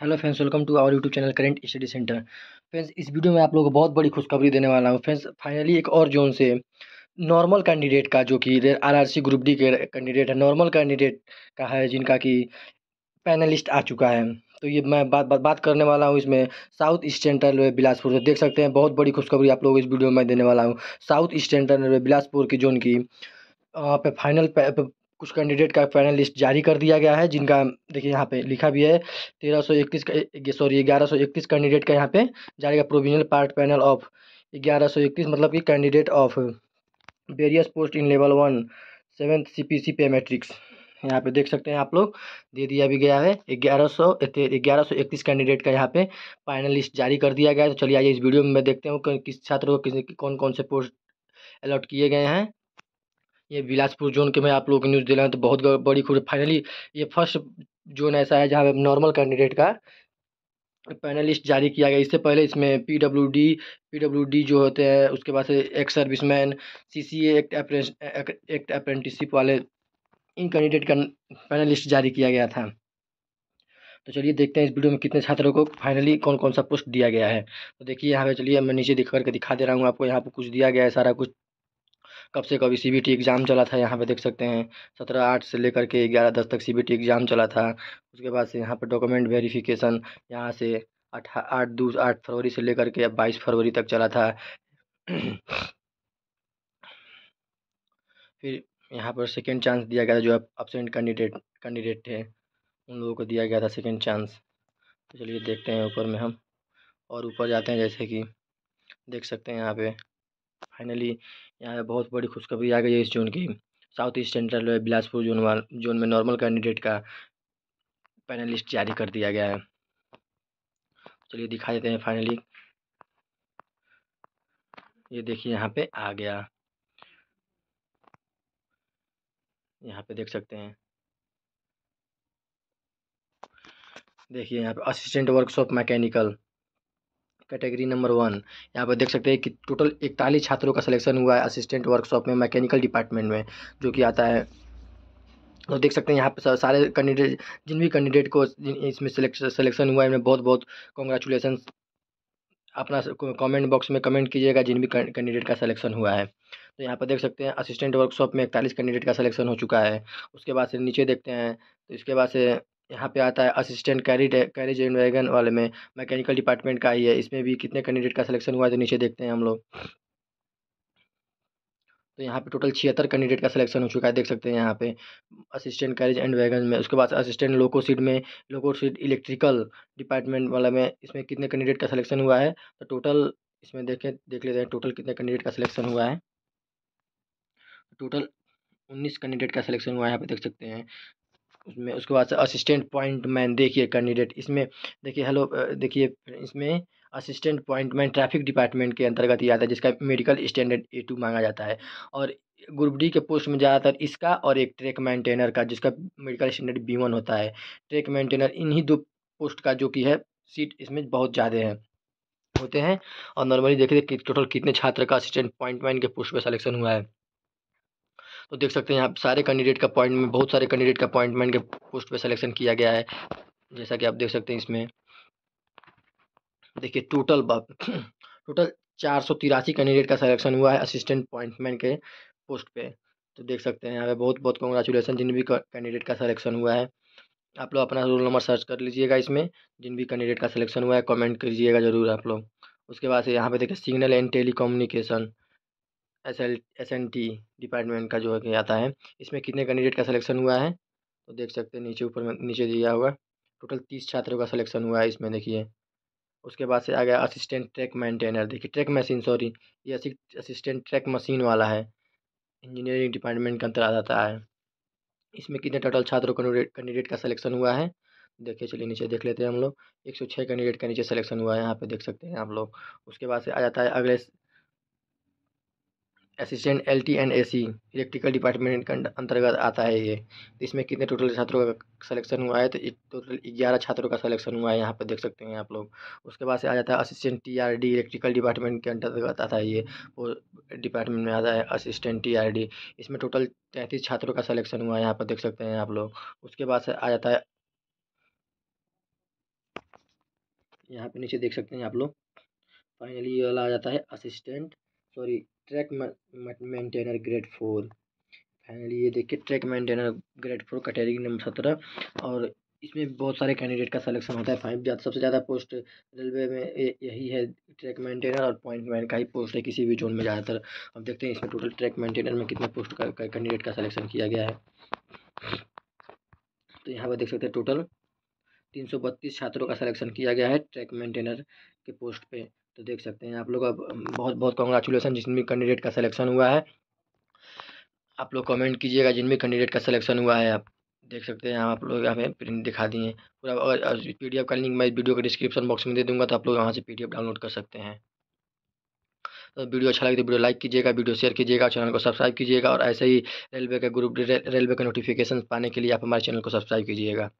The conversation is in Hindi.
hello friends welcome to our YouTube channel current study centre friends इस वीडियो में आप लोगों को बहुत बड़ी खुशखबरी देने वाला हूँ फ्रेंड्स फाइनली एक और जोन से नॉर्मल कैंडिडेट का जो कि आरआरसी ग्रुप डी के कैंडिडेट है नॉर्मल कैंडिडेट का है जिनका कि पैनलिस्ट आ चुका है तो ये मैं बात बात, बात करने वाला हूँ इसमें साउथ ईस्टर्न रेलवे बिलासपुर से देख सकते हैं बहुत बड़ी खुशखबरी आप लोग इस वीडियो में देने वाला हूँ साउथ ईस्टर्न रेलवे बिलासपुर की जोन की वहाँ पे फाइनल कुछ कैंडिडेट का फाइनल लिस्ट जारी कर दिया गया है जिनका देखिए यहाँ पे लिखा भी है तेरह सौ इकतीस सॉरी ग्यारह सौ इकतीस कैंडिडेट का यहाँ पे जारी का प्रोविजनल पार्ट पैनल ऑफ ग्यारह सौ इकतीस मतलब कि candidate of various post in level one seven C P C pay matrix यहाँ पे देख सकते हैं आप लोग दे दिया भी गया है ग्यारह सौ ग्यारह सौ इकतीस कैंडिडेट का यहाँ पे फाइनल लिस्ट जारी कर दिया गया है तो चलिए आइए इस वीडियो में देखते हूँ किस छात्रों को किस कौन कौन से पोस्ट अलॉट किए गए हैं ये बिलासपुर जोन के मैं आप लोगों को न्यूज़ दे रहा हूँ तो बहुत बड़ी खुशी फाइनली ये फर्स्ट जोन ऐसा है जहाँ नॉर्मल कैंडिडेट का पैनलिस्ट जारी किया गया इससे पहले इसमें P W D P W D जो होते हैं उसके बाद से एक serviceman C C act act apprenticeship वाले इन कैंडिडेट का पैनलिस्ट जारी किया गया था तो चलिए देखते हैं इस वीडियो में कितने छात्रों को फाइनली कौन कौन सा पोस्ट दिया गया है तो देखिए यहाँ पे चलिए मैं नीचे दिख करके दिखा दे रहा हूँ आपको यहाँ पर कुछ दिया गया है सारा कुछ कब से कभी सी बी टी एग्ज़ाम चला था यहाँ पे देख सकते हैं सत्रह आठ से लेकर के ग्यारह दस तक सी बी टी एग्ज़ाम चला था उसके बाद से यहाँ पे डॉक्यूमेंट वेरिफिकेशन यहाँ से आठ आठ दो आठ फरवरी से लेकर के अब बाईस फरवरी तक चला था फिर यहाँ पर सेकेंड चांस दिया गया था जो अपसेंट कैंडिडेट कैंडिडेट थे उन लोगों को दिया गया था सेकेंड चांस तो चलिए देखते हैं ऊपर में हम और ऊपर जाते हैं जैसे कि देख सकते हैं यहाँ पे फाइनली यहाँ बहुत बड़ी खुशखबरी आ गई है इस जोन की South East Central Bilaspur zone zone में नॉर्मल कैंडिडेट का पैनलिस्ट जारी कर दिया गया है चलिए दिखा देते हैं फाइनली ये देखिए यहाँ पे आ गया यहाँ पे देख सकते हैं देखिए यहाँ पे assistant workshop mechanical category number one यहाँ पर देख सकते हैं कि टोटल इकतालीस छात्रों का सिलेक्शन हुआ है असिस्टेंट वर्कशॉप में मैकेनिकल डिपार्टमेंट में जो कि आता है तो देख सकते हैं यहाँ पर सारे कैंडिडेट जिन भी कैंडिडेट को इसमें सिलेक्शन हुआ है इनमें बहुत बहुत कॉन्ग्रेचुलेसन अपना कमेंट बॉक्स में कमेंट कीजिएगा जिन भी कैंडिडेट का सिलेक्शन हुआ है तो यहाँ पर देख सकते हैं असिस्टेंट वर्कशॉप में इकतालीस कैंडिडेट का सिलेक्शन हो चुका है उसके बाद से नीचे देखते हैं तो इसके बाद से यहाँ पे आता है assistant carry carriage and wagon वाले में मैकेनिकल डिपार्टमेंट का ही है इसमें भी कितने कैंडिडेट का सिलेक्शन हुआ है तो नीचे देखते हैं हम लोग तो यहाँ पे टोटल छिहत्तर कैंडिडेट का सिलेक्शन हो चुका है देख सकते हैं यहाँ पे असिस्टेंट कैरिज एंड वैगन में उसके बाद असिस्टेंट लोको सीट में लोको सीट इलेक्ट्रिकल डिपार्टमेंट वाला में इसमें कितने कैंडिडेट का सिलेक्शन हुआ है तो टोटल इसमें देखें देख लेते हैं टोटल कितने कैंडिडेट का सिलेक्शन हुआ है टोटल उन्नीस कैंडिडेट का सिलेक्शन हुआ है यहाँ पे देख सकते हैं उसमें उसके बाद असिस्टेंट मैन देखिए कैंडिडेट इसमें देखिए हेलो देखिए इसमें assistant point man traffic department के अंतर्गत ही आता है जिसका मेडिकल स्टैंडर्ड ए टू मांगा जाता है और ग्रुप डी के पोस्ट में ज़्यादातर इसका और एक ट्रैक मेंटेनर का जिसका मेडिकल स्टैंडर्ड बी वन होता है ट्रैक मेंटेनर इन्हीं दो पोस्ट का जो कि है सीट इसमें बहुत ज़्यादा है होते हैं और नॉर्मली देखिए कि टोटल कितने छात्र का असिस्टेंट पॉइंट मैन के पोस्ट पर सलेक्शन हुआ है तो देख सकते हैं आप सारे कैंडिडेट का अपॉइंट में बहुत सारे कैंडिडेट का अपॉइंटमेंट के पोस्ट पर सलेक्शन किया गया है जैसा कि आप देख सकते हैं इसमें देखिए टोटल टोटल चार सौ तिरासी कैंडिडेट का सिलेक्शन हुआ है असिस्टेंट अपॉइंटमेंट के पोस्ट पे तो देख सकते हैं यहाँ पे बहुत बहुत कॉन्ग्रेचुलेसन जिन भी कैंडिडेट का सिलेक्शन हुआ है आप लोग अपना रोल नंबर सर्च कर लीजिएगा इसमें जिन भी कैंडिडेट का सिलेक्शन हुआ है कमेंट कीजिएगा जरूर आप लोग उसके बाद से यहाँ पे देखिए signal and communication S L S N T department का जो है कि आता है इसमें कितने कैंडिडेट का सिलेक्शन हुआ है तो देख सकते हैं नीचे ऊपर में नीचे दिया हुआ टोटल तीस छात्रों का सिलेक्शन हुआ है इसमें देखिए उसके बाद से आ गया असिस्टेंट ट्रैक मेंटेनर देखिए ट्रैक मशीन सॉरी ये असिस्टेंट ट्रैक मशीन वाला है इंजीनियरिंग डिपार्टमेंट के अंतर्गत आता है इसमें कितने टोटल छात्रों कैंडिडेट का सिलेक्शन हुआ है देखिए चलिए नीचे देख लेते हैं हम लोग एक सौ छः कैंडिडेट का नीचे सिलेक्शन हुआ है यहाँ पे देख सकते हैं आप लोग उसके बाद से आ जाता है अगले assistant L T and A C electrical department के अंतर्गत आता है ये इसमें कितने टोटल छात्रों का सिलेक्शन हुआ है तो टोटल ग्यारह छात्रों का सिलेक्शन हुआ है यहाँ पर देख सकते हैं आप लोग उसके बाद से आ जाता है assistant T R D electrical department के अंतर्गत आता है ये वो डिपार्टमेंट में आता है असिस्टेंट टी आर डी इसमें टोटल तैंतीस छात्रों का सलेक्शन हुआ है यहाँ पर देख सकते हैं आप लोग उसके बाद से आ जाता है यहाँ पर नीचे देख सकते हैं आप लोग फाइनली ये वाला आ जाता है assistant sorry track maintainer grade four finally ये देखिए track maintainer grade four category number सत्रह और इसमें बहुत सारे कैंडिडेट का सिलेक्शन होता है फाइव ज़्यादा सबसे ज़्यादा पोस्ट रेलवे में यही है ट्रैक मेंटेनर और पॉइंट मैन का ही पोस्ट है किसी भी जोन में ज़्यादातर अब देखते हैं इसमें टोटल ट्रैक मेंटेनर में कितने पोस्ट का कैंडिडेट का सिलेक्शन किया गया है तो यहाँ पर देख सकते हैं टोटल तीन सौ बत्तीस छात्रों का सिलेक्शन किया गया है ट्रैक मेंटेनर के पोस्ट पर तो देख सकते हैं आप लोग का बहुत बहुत कॉन्ग्रेचुलेसन जिसमें भी कैंडिडेट का सिलेक्शन हुआ है आप लोग कमेंट कीजिएगा जिन भी कैंडिडेट का सिलेक्शन हुआ है आप देख सकते हैं आप लोग यहाँ पे प्रिंट दिखा दिए पूरा अगर पी डी एफ का लिंक मैं वीडियो के डिस्क्रिप्शन बॉक्स में दे दूँगा तो आप लोग वहाँ से पी डाउनलोड कर सकते हैं तो वीडियो अच्छा लगे तो वीडियो लाइक कीजिएगा वीडियो शेयर कीजिएगा चैनल को सब्सक्राइब कीजिएगा और ऐसे ही रेलवे के ग्रुप रेलवे के नोटिफिकेशन पाने के लिए आप हमारे चैनल को सब्सक्राइब कीजिएगा